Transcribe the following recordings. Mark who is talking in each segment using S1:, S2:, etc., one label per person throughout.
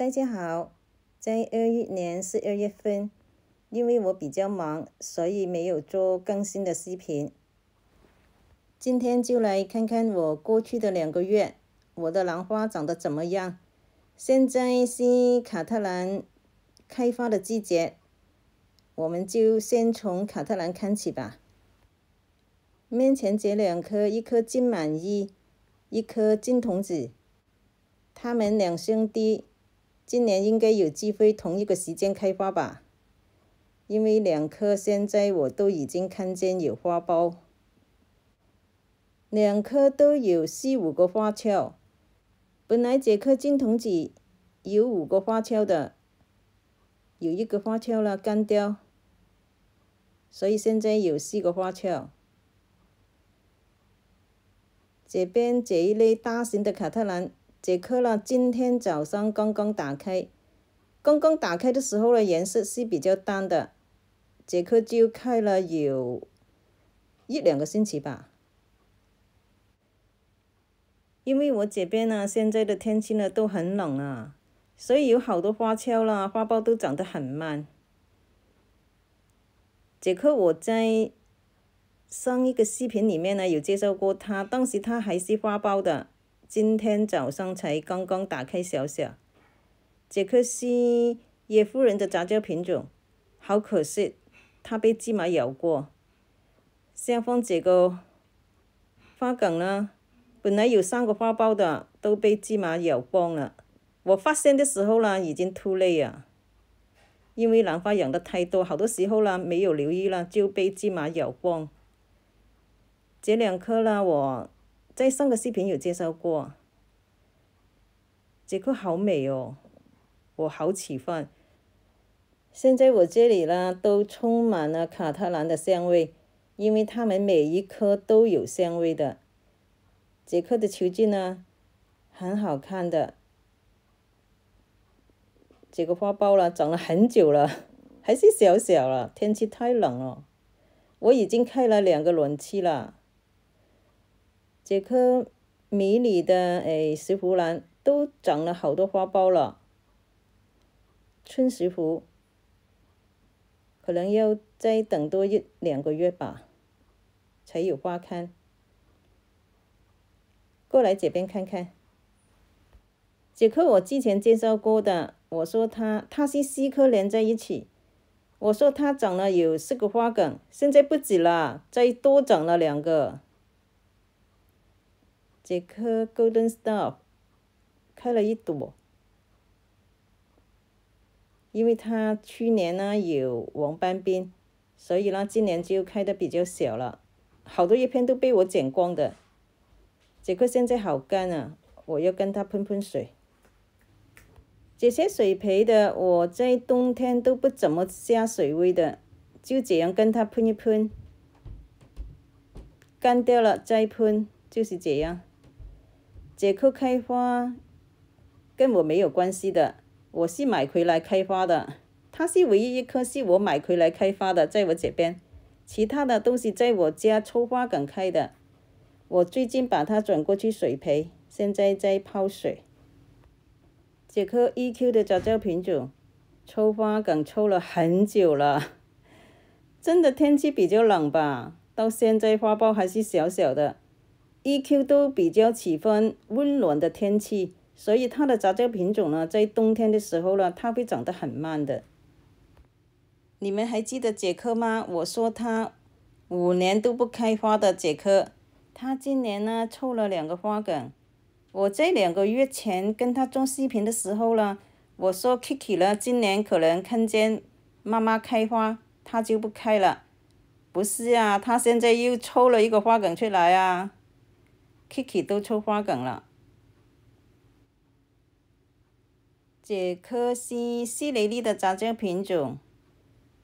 S1: 大家好，在二一年十二月份，因为我比较忙，所以没有做更新的视频。今天就来看看我过去的两个月，我的兰花长得怎么样？现在是卡特兰开花的季节，我们就先从卡特兰看起吧。面前这两颗，一颗金满衣，一颗金童子，他们两兄弟。今年应该有机会同一个时间开花吧，因为两棵现在我都已经看见有花苞，两棵都有四五个花翘。本来这棵金童子有五个花翘的，有一个花翘了干掉，所以现在有四个花翘。这边这一类大型的卡特兰。这棵呢，今天早上刚刚打开，刚刚打开的时候呢，颜色是比较淡的。这棵就开了有一两个星期吧，因为我这边呢，现在的天气呢都很冷啊，所以有好多花俏啦，花苞都长得很慢。这棵我在上一个视频里面呢有介绍过它，当时它还是花苞的。今天早上才刚刚打开小小，杰克逊约夫人的杂交品种，好可惜，它被芝麻咬过。下方这个花梗呢，本来有三个花苞的，都被芝麻咬光了。我发现的时候啦，已经秃泪 o 啊，因为兰花养的太多，好多时候啦，没有留意啦，就被芝麻咬光。这两颗啦，我。在上个视频有介绍过，这个好美哦，我好喜欢。现在我这里呢，都充满了卡特兰的香味，因为它们每一颗都有香味的。杰克的球茎呢，很好看的。这个花苞了，长了很久了，还是小小了。天气太冷了，我已经开了两个暖气了。这棵迷你的哎石斛兰都长了好多花苞了，春石斛可能要再等多一两个月吧，才有花开。过来这边看看，这棵我之前介绍过的，我说它它是四棵连在一起，我说它长了有四个花梗，现在不止了，再多长了两个。这棵 Golden Star 开了一朵，因为它去年呢有黄斑病，所以呢今年就开的比较小了。好多叶片都被我剪光的。这棵现在好干啊，我要跟它喷喷水。这些水培的我在冬天都不怎么加水喂的，就这样跟它喷一喷，干掉了再喷，就是这样。这棵开花跟我没有关系的，我是买回来开花的。它是唯一一棵是我买回来开花的，在我这边，其他的都是在我家抽花梗开的。我最近把它转过去水培，现在在泡水。这棵 E Q 的杂交品种，抽花梗抽了很久了，真的天气比较冷吧？到现在花苞还是小小的。E Q 都比较喜欢温暖的天气，所以它的杂交品种呢，在冬天的时候呢，它会长得很慢的。你们还记得杰克吗？我说它五年都不开花的杰克，它今年呢，抽了两个花梗。我这两个月前跟他做视频的时候呢，我说 Kiki 了，今年可能看见妈妈开花，它就不开了。不是啊，它现在又抽了一个花梗出来啊。Kiki 都抽花梗了，这颗西西雷利的杂交品种，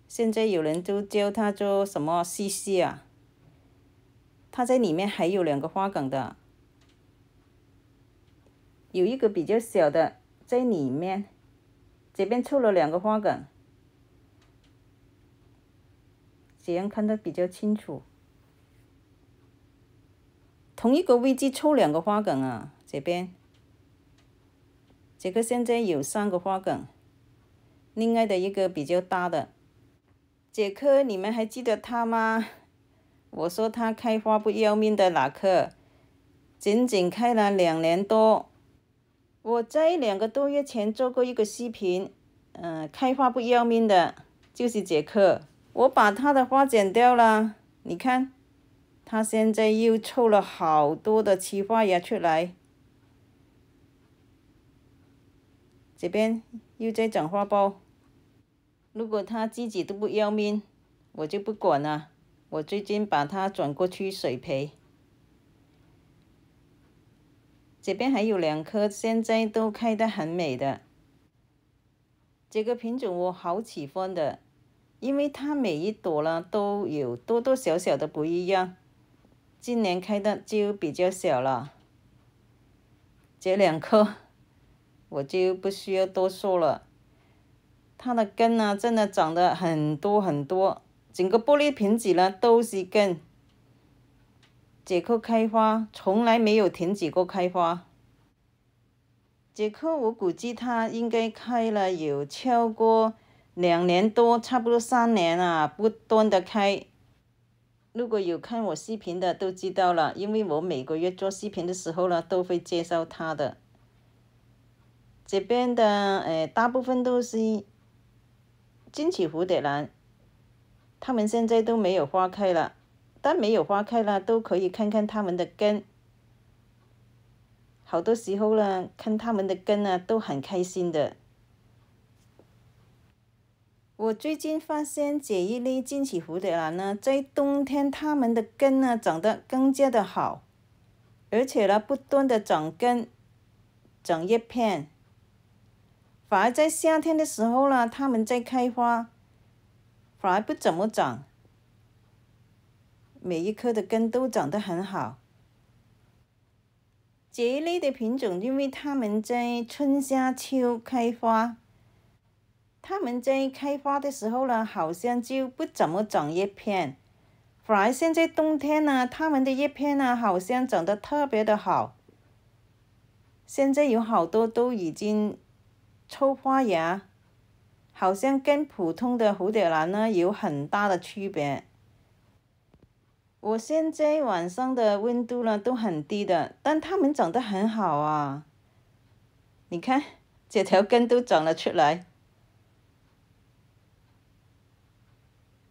S1: 现在有人都教它做什么西西啊？它在里面还有两个花梗的，有一个比较小的在里面，这边抽了两个花梗，这样看得比较清楚。同一个位置抽两个花梗啊，这边，这个现在有三个花梗，另外的一个比较大的，杰克，你们还记得他吗？我说他开花不要命的那棵，仅仅开了两年多。我在两个多月前做过一个视频，嗯，开花不要命的，就是杰克，我把它的花剪掉了，你看。它现在又抽了好多的奇花芽出来，这边又在长花苞。如果它自己都不要命，我就不管了。我最近把它转过去水培，这边还有两颗，现在都开得很美的。这个品种我好喜欢的，因为它每一朵呢都有多多少少的不一样。今年开的就比较小了，这两颗，我就不需要多说了。它的根呢，真的长得很多很多，整个玻璃瓶子呢都是根。这棵开花从来没有停止过开花，这棵我估计它应该开了有超过两年多，差不多三年了，不断的开。如果有看我视频的都知道了，因为我每个月做视频的时候呢，都会介绍它的。这边的诶，大部分都是金曲蝴蝶兰，它们现在都没有花开了，但没有花开了都可以看看它们的根。好多时候呢，看它们的根啊，都很开心的。我最近发现，这一类金喜蝴蝶兰呢，在冬天它们的根呢长得更加的好，而且呢不断的长根、长叶片，反而在夏天的时候呢，它们在开花，反而不怎么长。每一颗的根都长得很好。这一类的品种，因为它们在春夏秋开花。他们在开花的时候呢，好像就不怎么长叶片，反而现在冬天呢，它们的叶片呢，好像长得特别的好。现在有好多都已经抽花芽，好像跟普通的蝴蝶兰呢有很大的区别。我现在晚上的温度呢都很低的，但它们长得很好啊。你看，这条根都长了出来。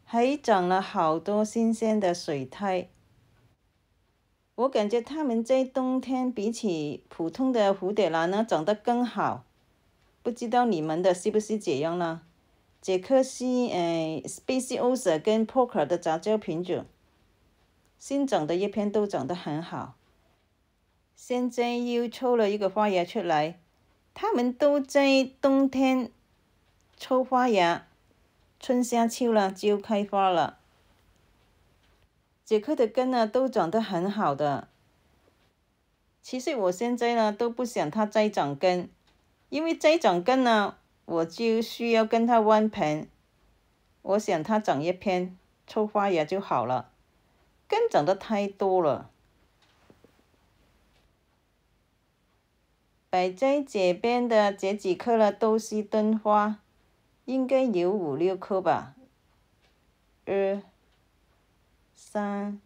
S1: 还长了好多新鲜的水苔，我感觉它们在冬天比起普通的蝴蝶兰呢，长得更好。不知道你们的是不是这样呢？这棵是哎，Spaceosa 跟 Poker 的杂交品种，新长的叶片都长得很好。现在又抽了一个花芽出来，它们都在冬天抽花芽。春、夏、秋了，就开花了。这棵的根呢，都长得很好的。其实我现在呢，都不想它再长根，因为再长根呢，我就需要跟它换盆。我想它长一片，抽花芽就好了。根长得太多了。摆在这边的这几棵了，都是灯花。应该有五六颗吧，二、三、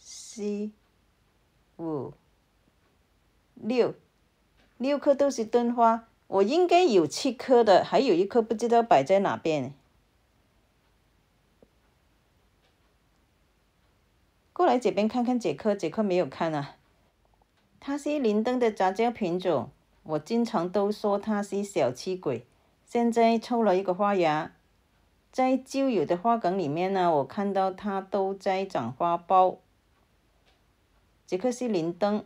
S1: 四、五、六，六颗都是灯花。我应该有七颗的，还有一颗不知道摆在哪边。过来这边看看，这颗？这颗没有看啊？它是灵灯的杂交品种，我经常都说它是小气鬼。现在抽了一个花芽，在旧有的花梗里面呢，我看到它都在长花苞。这颗是林登，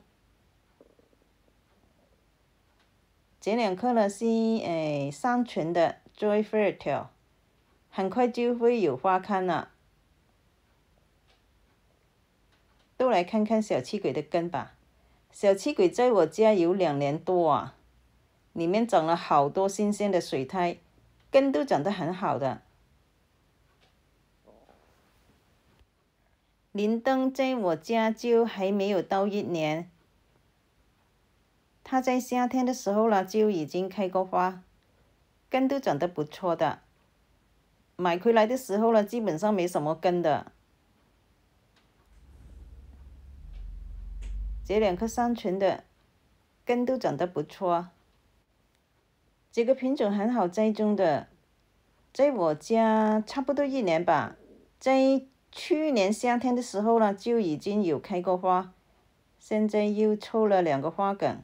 S1: 这两颗呢是诶三泉的 j o y f e r t i l e 很快就会有花开了。都来看看小气鬼的根吧，小气鬼在我家有两年多啊。里面长了好多新鲜的水苔，根都长得很好的。林登在我家就还没有到一年，它在夏天的时候呢就已经开过花，根都长得不错的。买回来的时候呢，基本上没什么根的，这两棵山泉的根都长得不错。这个品种很好栽种的，在我家差不多一年吧，在去年夏天的时候呢，就已经有开过花，现在又抽了两个花梗。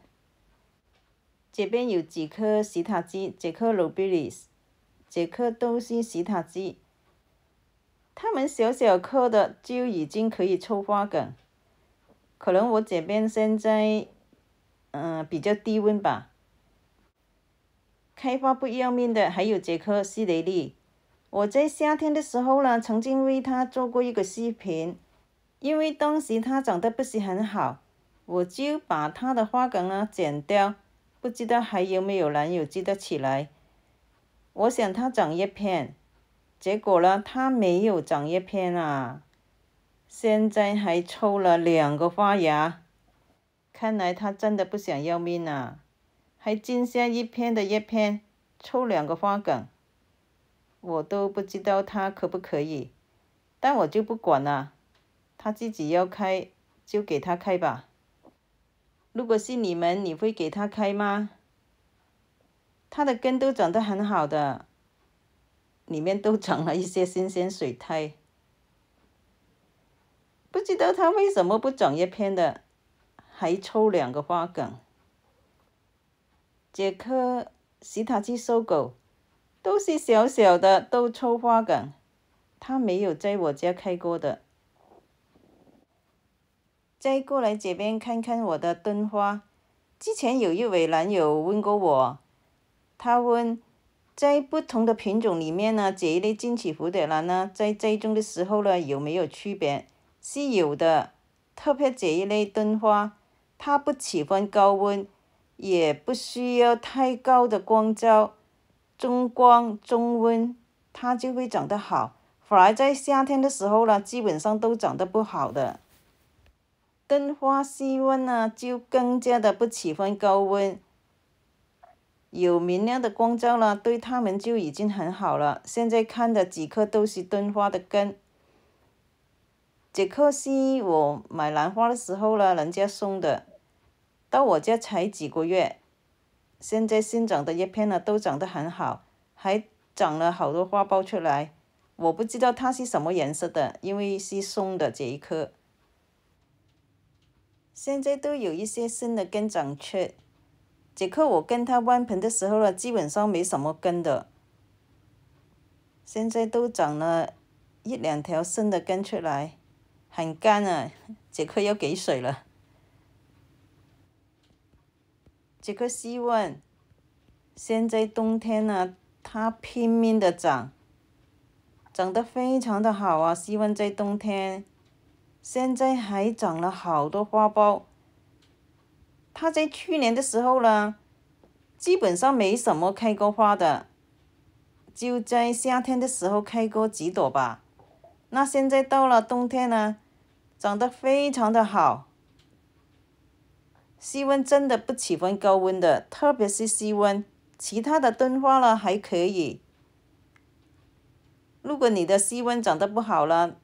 S1: 这边有几颗石塔基，这棵鲁比利，斯，这颗都是石塔基。它们小小颗的就已经可以抽花梗，可能我这边现在，嗯，比较低温吧。开发不要命的还有杰克西雷利，我在夏天的时候呢，曾经为他做过一个视频，因为当时它长得不是很好，我就把它的花梗呢剪掉，不知道还有没有兰友记得起来。我想它长叶片，结果呢它没有长叶片啊，现在还抽了两个花芽，看来它真的不想要命啊。还剪下一片的叶片，抽两个花梗，我都不知道它可不可以，但我就不管了，它自己要开就给它开吧。如果是你们，你会给它开吗？它的根都长得很好的，里面都长了一些新鲜水苔，不知道它为什么不长一片的，还抽两个花梗。杰克，是塔基搜狗，都是小小的，都抽花梗。他没有在我家开过的。再过来这边看看我的蹲花。之前有一位兰友问过我，他问在不同的品种里面呢，这一类金蝴蝶兰呢，在栽种的时候呢，有没有区别？是有的，特别这一类蹲花，它不喜欢高温。也不需要太高的光照，中光中温它就会长得好。反而在夏天的时候呢，基本上都长得不好的。灯花细温呢，就更加的不喜欢高温。有明亮的光照了，对它们就已经很好了。现在看的几棵都是灯花的根，这棵是我买兰花的时候呢，人家送的。到我家才几个月，现在新长的叶片呢都长得很好，还长了好多花苞出来。我不知道它是什么颜色的，因为是送的这一棵。现在都有一些新的根长出，这颗我跟他弯盆的时候呢，基本上没什么根的。现在都长了一两条新的根出来，很干啊，这颗要给水了。这个西万，现在冬天呢，它拼命的长，长得非常的好啊。希望在冬天，现在还长了好多花苞。它在去年的时候呢，基本上没什么开过花的，就在夏天的时候开过几朵吧。那现在到了冬天呢，长得非常的好。西温真的不喜欢高温的，特别是西温，其他的蹲花了还可以。如果你的西温长得不好了，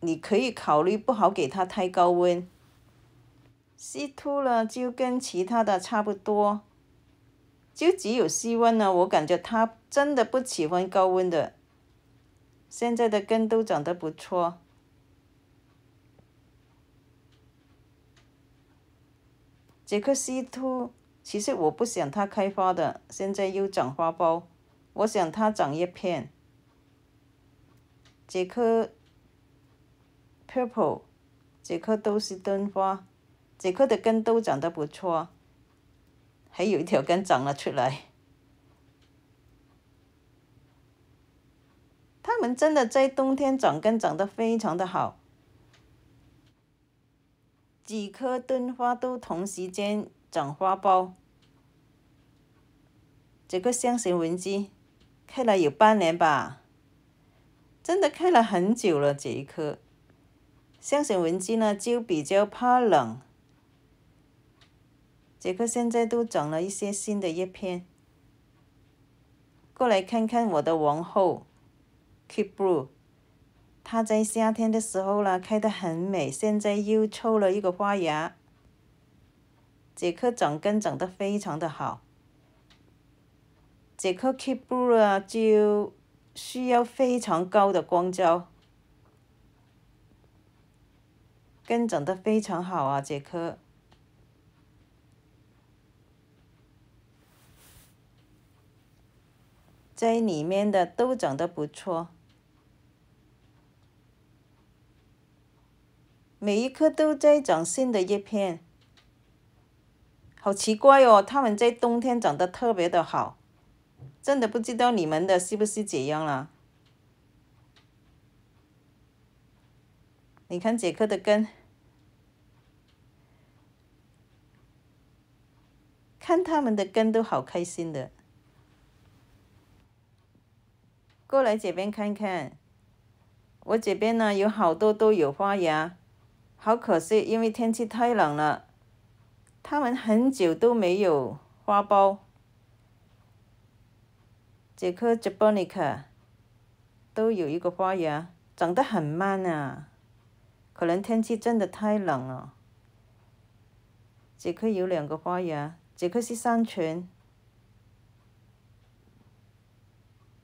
S1: 你可以考虑不好给它太高温。西突了就跟其他的差不多，就只有西温呢，我感觉它真的不喜欢高温的。现在的根都长得不错。这克西突其实我不想它开花的，现在又长花苞。我想它长叶片。这颗 purple，这颗都是蹲花，这颗的根都长得不错，还有一条根长了出来。他们真的在冬天长根长得非常的好。几颗蹲花都同时间长花苞，这个香型文姬开了有半年吧，真的开了很久了这一棵。香型文姬呢就比较怕冷，这个现在都长了一些新的叶片。过来看看我的王后，keep。它在夏天的时候呢，开得很美。现在又抽了一个花芽，这棵长根长得非常的好。这棵开不了，就需要非常高的光照。根长得非常好啊，这棵，在里面的都长得不错。每一颗都在长新的叶片，好奇怪哦！它们在冬天长得特别的好，真的不知道你们的是不是这样啦？你看这棵的根，看他们的根都好开心的，过来这边看看，我这边呢有好多都有发芽。好可惜，因为天气太冷了，他们很久都没有花苞。这棵 j a p a n i c a 都有一个花芽，长得很慢啊。可能天气真的太冷了。这颗有两个花芽，这颗是三寸。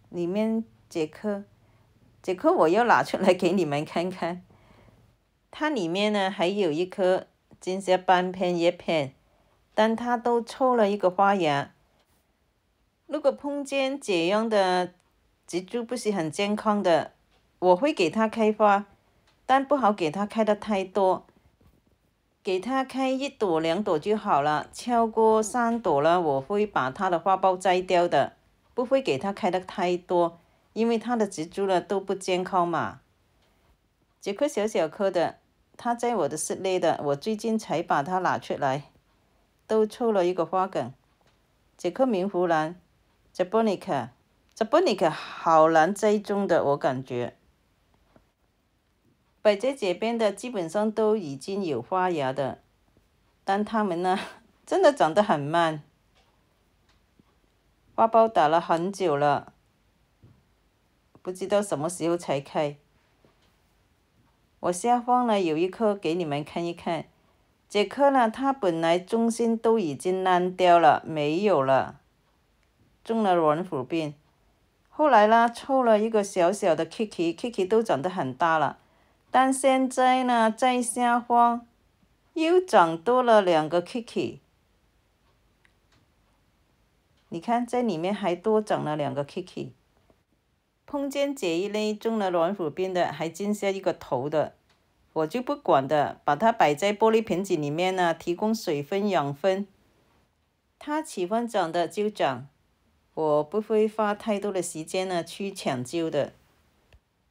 S1: 里面这颗这颗我要拿出来给你们看看。它里面呢还有一颗金色半片叶片，但它都抽了一个花芽。如果空间这样的植株不是很健康的，我会给它开花，但不好给它开的太多，给它开一朵两朵就好了。超过三朵了，我会把它的花苞摘掉的，不会给它开的太多，因为它的植株呢都不健康嘛。这颗小小颗的，它在我的室内，的我最近才把它拿出来，都抽了一个花梗。这颗明湖兰 （Japonica），Japonica 好难栽种的，我感觉。摆在这边的基本上都已经有花芽的，但它们呢，真的长得很慢。花苞打了很久了，不知道什么时候才开。我下方呢有一颗给你们看一看，这颗呢它本来中心都已经烂掉了，没有了，中了软腐病。后来呢抽了一个小小的 kiki，kiki 都长得很大了，但现在呢在下方又长多了两个 kiki，你看这里面还多长了两个 kiki。碰见这一类种了软骨病的，还剩下一个头的，我就不管的，把它摆在玻璃瓶子里面呢，提供水分养分，它喜欢长的就长，我不会花太多的时间呢去抢救的。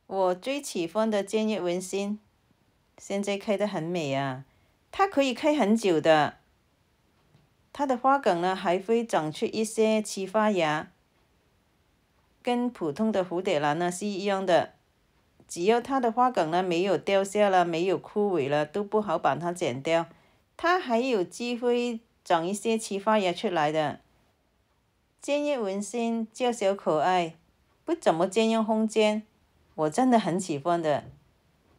S1: 我最喜欢的建叶文心，现在开的很美啊，它可以开很久的，它的花梗呢还会长出一些奇花芽。跟普通的蝴蝶兰呢是一样的，只要它的花梗呢没有掉下了，没有枯萎了，都不好把它剪掉，它还有机会长一些其花芽出来的。尖叶文心叫小可爱，不怎么占用空间，我真的很喜欢的。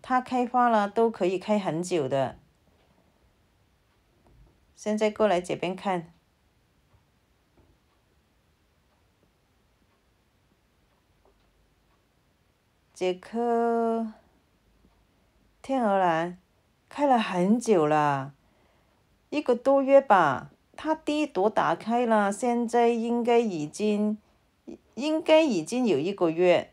S1: 它开花了都可以开很久的。现在过来这边看。这颗天鹅兰开了很久了，一个多月吧。它第一朵打开了，现在应该已经应该已经有一个月。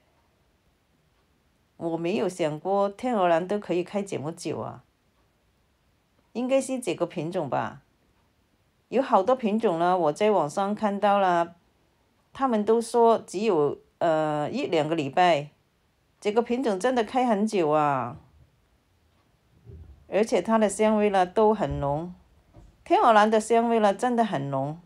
S1: 我没有想过天鹅兰都可以开这么久啊！应该是这个品种吧？有好多品种呢，我在网上看到了，他们都说只有呃一两个礼拜。这个品种真的开很久啊，而且它的香味呢都很浓，天鹅兰的香味呢真的很浓。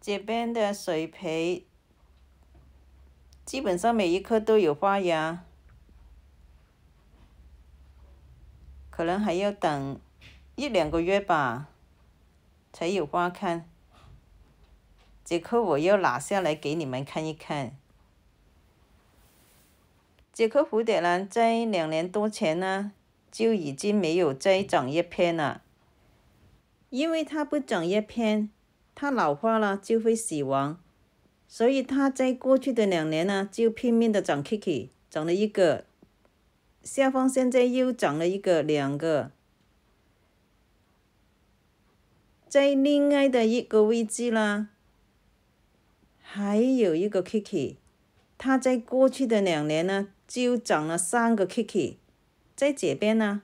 S1: 这边的水培基本上每一颗都有花芽，可能还要等一两个月吧，才有花看。这颗我要拿下来给你们看一看。这颗蝴蝶兰在两年多前呢，就已经没有再长叶片了，因为它不长叶片，它老化了就会死亡，所以它在过去的两年呢，就拼命的长 Kiki，长了一个，下方现在又长了一个、两个，在另外的一个位置啦。还有一个 kiki，他在过去的两年呢，就长了三个 kiki，在这边呢，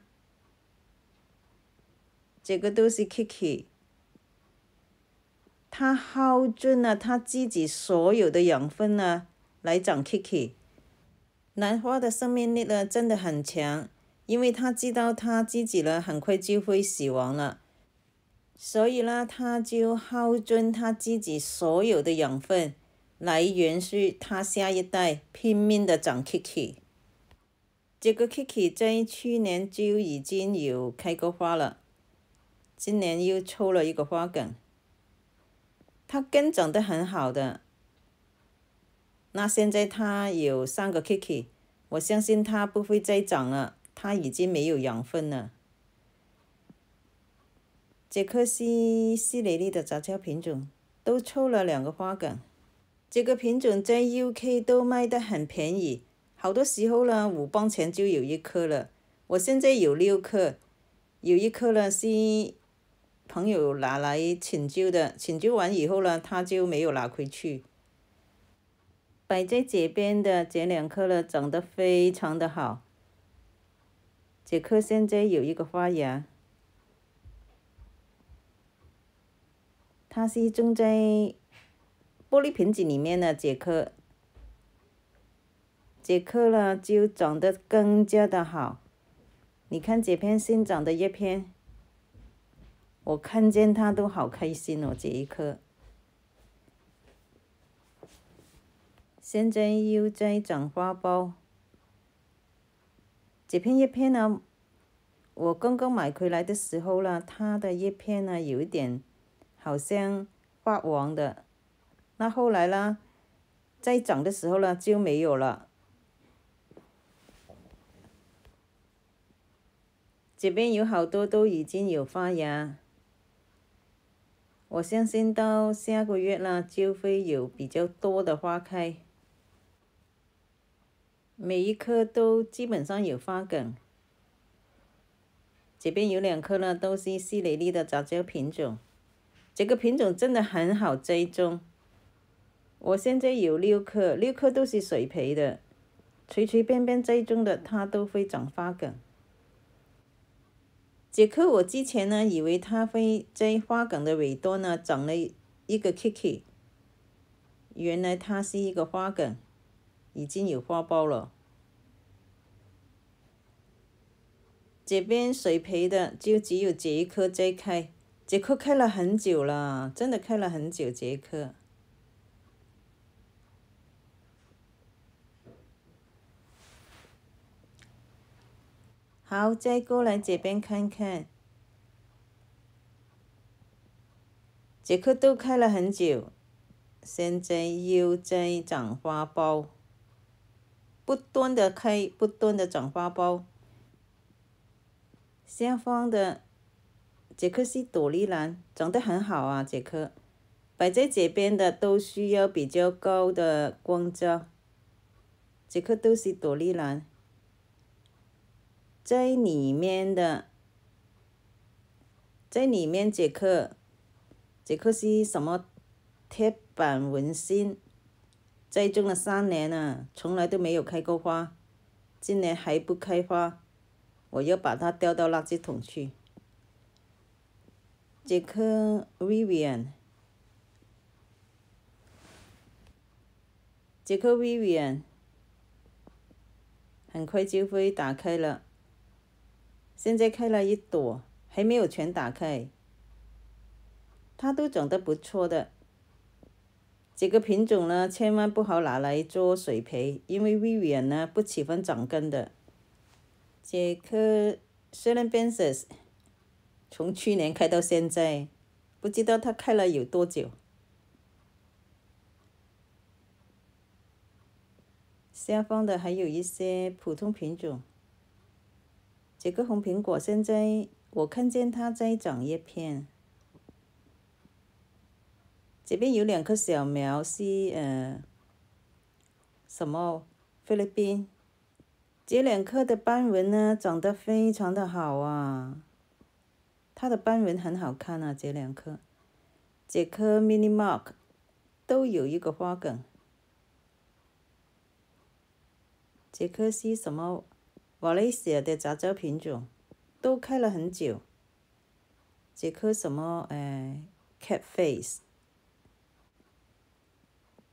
S1: 这个都是 kiki，他耗尽了他自己所有的养分呢，来长 kiki。兰花的生命力呢，真的很强，因为他知道他自己呢，很快就会死亡了。所以啦，他就耗尽他自己所有的养分，来延续他下一代拼命的长 kiki。这个 kiki 在去年就已经有开过花了，今年又抽了一个花梗，它根长得很好的。那现在它有三个 kiki，我相信它不会再长了，它已经没有养分了。这棵是西雷利的杂交品种，都抽了两个花梗。这个品种在 U K 都卖得很便宜，好多时候呢五磅钱就有一颗了。我现在有六颗，有一颗呢是朋友拿来拯救的，拯救完以后呢，他就没有拿回去，摆在这边的这两颗呢长得非常的好。这颗现在有一个花芽。它是种在玻璃瓶子里面的这棵，这棵呢就长得更加的好。你看这片新长的叶片，我看见它都好开心哦，这一棵。现在又在长花苞，这片叶片呢。我刚刚买回来的时候呢，它的叶片呢有一点。好像发黄的，那后来呢，再长的时候呢就没有了。这边有好多都已经有发芽，我相信到下个月呢就会有比较多的花开，每一颗都基本上有花梗。这边有两颗呢，都是西蕾莉的杂交品种。这个品种真的很好栽种，我现在有六棵，六棵都是水培的，随随便便栽种的它都会长花梗。这棵我之前呢以为它会栽花梗的尾端呢长了一个 Kiki，原来它是一个花梗，已经有花苞了。这边水培的就只有这一颗在开。杰克开了很久了，真的开了很久。杰克，好，再过来这边看看。杰克都开了很久，现在又在长花苞，不断的开，不断的长花苞。下方的。这棵是朵丽兰，长得很好啊！这棵摆在这边的都需要比较高的光照。这棵都是朵丽兰，在里面的，在里面这棵，这棵是什么铁板文心，栽种了三年了，从来都没有开过花，今年还不开花，我要把它掉到垃圾桶去。杰克这维 v 杰克 Vivian，很快就会打开了。现在开了一朵，还没有全打开。它都长得不错的。这个品种呢，千万不好拿来做水培，因为 Vivian 呢不喜欢长根的。杰克，n 然变 s 从去年开到现在，不知道它开了有多久。下方的还有一些普通品种。这个红苹果现在我看见它在长叶片。这边有两棵小苗是呃，什么菲律宾？这两棵的斑纹呢，长得非常的好啊。它的斑纹很好看啊！这两颗，这颗 mini mark 都有一个花梗，这颗是什么？瓦莱亚的杂交品种，都开了很久。这颗什么？哎，cat face。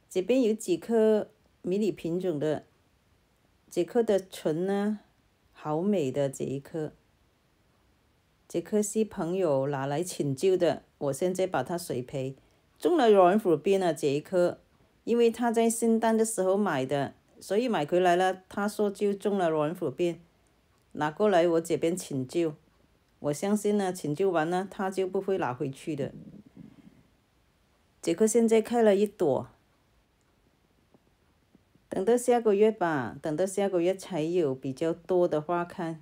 S1: 这边有几颗迷你品种的，这颗的唇呢？好美的这一颗。杰克是朋友拿来请救的，我现在把它水培，中了软腐病了，杰克，因为他在圣诞的时候买的，所以买回来了，他说就中了软腐病，拿过来我这边请救，我相信呢，请救完了他就不会拿回去的。杰克现在开了一朵，等到下个月吧，等到下个月才有比较多的花开。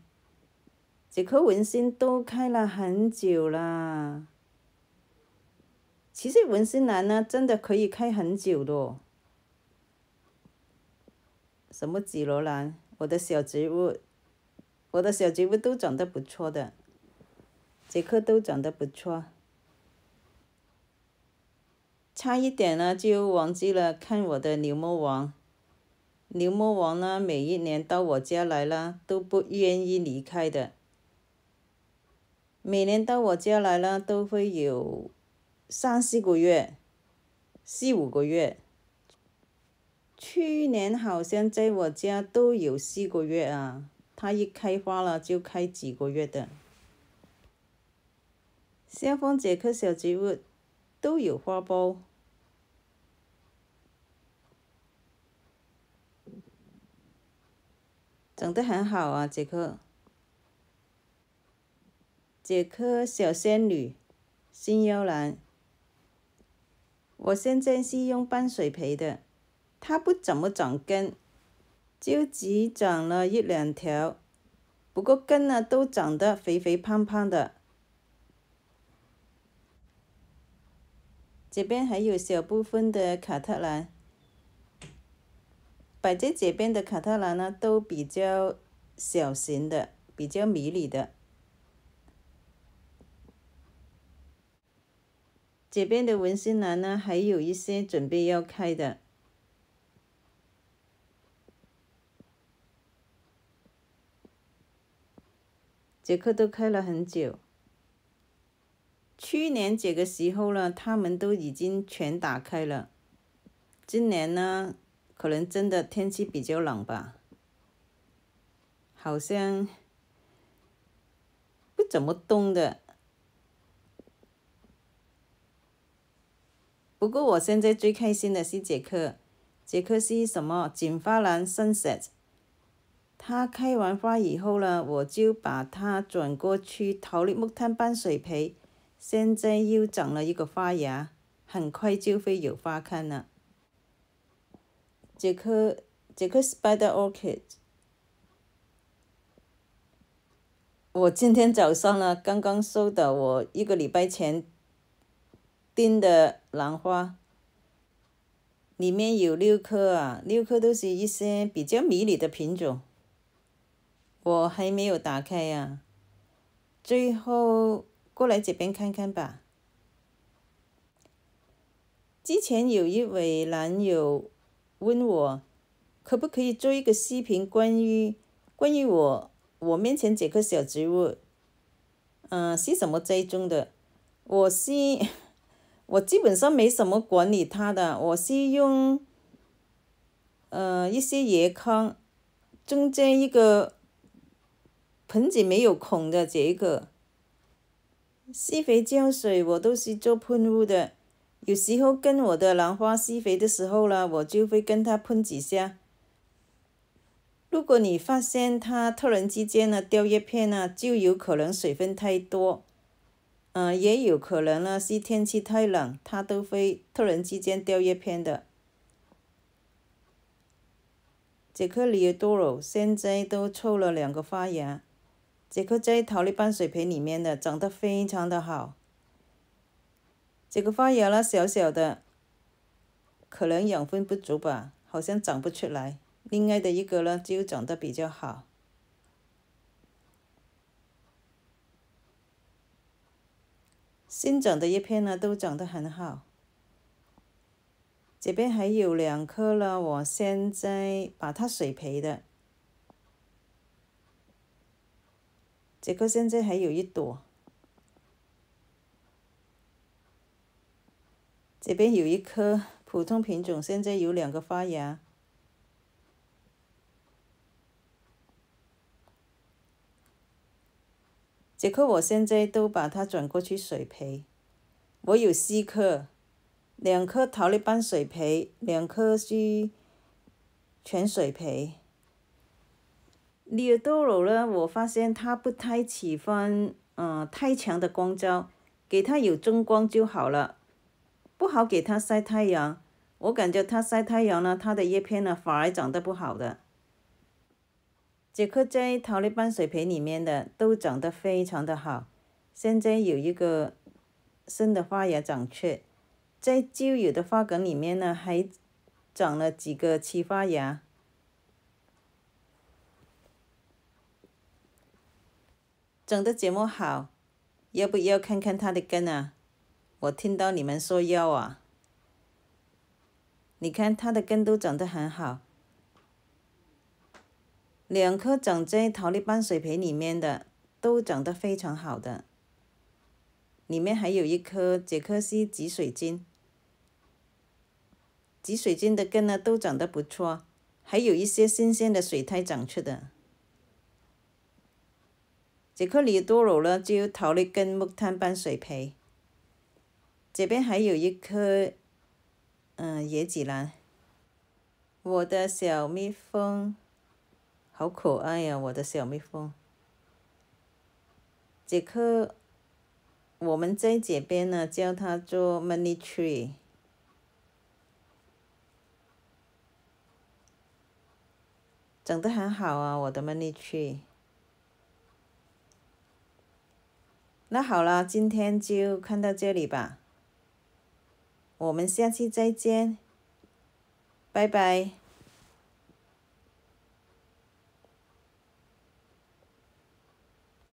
S1: 这棵文心都开了很久啦，其实文心兰呢，真的可以开很久的。什么紫罗兰？我的小植物，我的小植物都长得不错的，这棵都长得不错。差一点呢，就忘记了看我的牛魔王。牛魔王呢，每一年到我家来了，都不愿意离开的。每年到我家来了都会有三四个月，四五个月。去年好像在我家都有四个月啊，它一开花了就开几个月的。下方这棵小植物都有花苞，长得很好啊，这棵。这棵小仙女，新幽兰，我现在是用半水培的，它不怎么长根，就只长了一两条，不过根呢都长得肥肥胖胖的。这边还有小部分的卡特兰，摆在这边的卡特兰呢，都比较小型的，比较迷你的。这边的纹身男呢，还有一些准备要开的，杰克都开了很久。去年这个时候呢，他们都已经全打开了。今年呢，可能真的天气比较冷吧，好像不怎么动的。不过我现在最开心的是杰克，杰克是什么？锦花兰 sunset，它开完花以后呢，我就把它转过去，逃离木炭搬水培，现在又长了一个花芽，很快就会有花开了。杰克，杰克 spider orchid，我今天早上呢，刚刚收到，我一个礼拜前。新的兰花，里面有六颗啊，六颗都是一些比较迷你的品种。我还没有打开呀，最后过来这边看看吧。之前有一位兰友问我，可不可以做一个视频关于关于我我面前这棵小植物，嗯，是怎么栽种的？我是。我基本上没什么管理它的，我是用，呃，一些椰糠，中间一个盆子没有孔的这个，施肥浇水我都是做喷雾的，有时候跟我的兰花施肥的时候呢，我就会跟它喷几下。如果你发现它突然之间呢掉叶片呢，就有可能水分太多。嗯，也有可能呢，是天气太冷，它都会突然之间掉叶片的。这棵里有多罗现在都抽了两个发芽。这棵在陶粒半水盆里面的，长得非常的好。这个发芽呢小小的，可能养分不足吧，好像长不出来。另外的一个只就长得比较好。新长的一片呢，都长得很好。这边还有两颗呢，我现在把它水培的，这个现在还有一朵。这边有一颗普通品种，现在有两个花芽。这棵我现在都把它转过去水培，我有四颗，两颗桃李半水培，两颗是全水培。l i t Doro 呢，我发现它不太喜欢，嗯，太强的光照，给它有中光就好了，不好给它晒太阳。我感觉它晒太阳呢，它的叶片呢，反而长得不好的。杰克在陶粒盆水培里面的都长得非常的好，现在有一个新的发芽长出，在旧有的花梗里面呢还长了几个奇花芽，长得这么好，要不要看看它的根啊？我听到你们说要啊，你看它的根都长得很好。两颗长在桃粒半水培里面的都长得非常好的，里面还有一颗杰克西紫水晶，紫水晶的根呢都长得不错，还有一些新鲜的水苔长出的。杰克里多肉呢就桃粒根木炭半水培，这边还有一颗嗯野紫兰，我的小蜜蜂。好可爱呀，我的小蜜蜂，杰克，我们在这边呢，教它做 money tree，整得很好啊，我的 money tree。那好了，今天就看到这里吧，我们下期再见，拜拜。